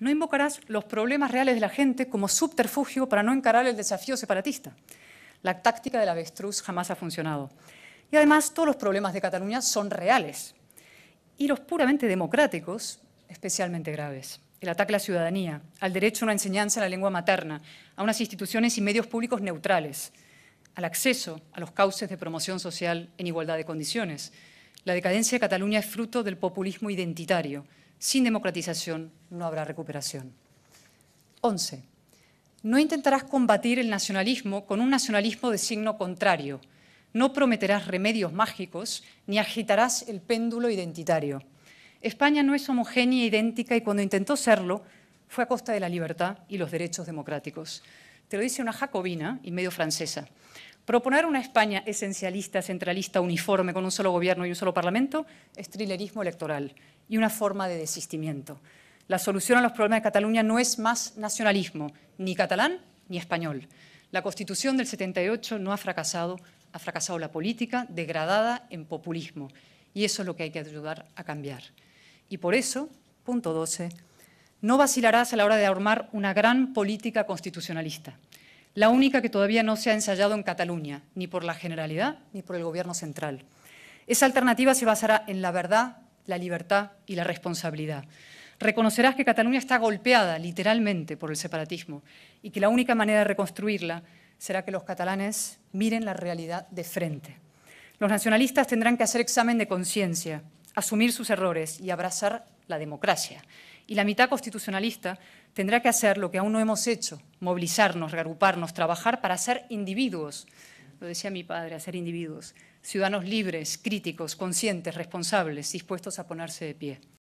no invocarás los problemas reales de la gente como subterfugio para no encarar el desafío separatista. La táctica del avestruz jamás ha funcionado. Y además todos los problemas de Cataluña son reales y los puramente democráticos especialmente graves. El ataque a la ciudadanía, al derecho a una enseñanza en la lengua materna, a unas instituciones y medios públicos neutrales, al acceso a los cauces de promoción social en igualdad de condiciones. La decadencia de Cataluña es fruto del populismo identitario, sin democratización no habrá recuperación. 11. No intentarás combatir el nacionalismo con un nacionalismo de signo contrario. No prometerás remedios mágicos ni agitarás el péndulo identitario. España no es homogénea, e idéntica y cuando intentó serlo fue a costa de la libertad y los derechos democráticos. Te lo dice una jacobina y medio francesa. Proponer una España esencialista, centralista, uniforme, con un solo gobierno y un solo parlamento, es trilerismo electoral y una forma de desistimiento. La solución a los problemas de Cataluña no es más nacionalismo, ni catalán ni español. La Constitución del 78 no ha fracasado, ha fracasado la política degradada en populismo. Y eso es lo que hay que ayudar a cambiar. Y por eso, punto 12, no vacilarás a la hora de armar una gran política constitucionalista la única que todavía no se ha ensayado en Cataluña, ni por la Generalidad ni por el Gobierno central. Esa alternativa se basará en la verdad, la libertad y la responsabilidad. Reconocerás que Cataluña está golpeada literalmente por el separatismo y que la única manera de reconstruirla será que los catalanes miren la realidad de frente. Los nacionalistas tendrán que hacer examen de conciencia, asumir sus errores y abrazar la democracia. Y la mitad constitucionalista tendrá que hacer lo que aún no hemos hecho movilizarnos, reagruparnos, trabajar para ser individuos, lo decía mi padre, a ser individuos, ciudadanos libres, críticos, conscientes, responsables, dispuestos a ponerse de pie.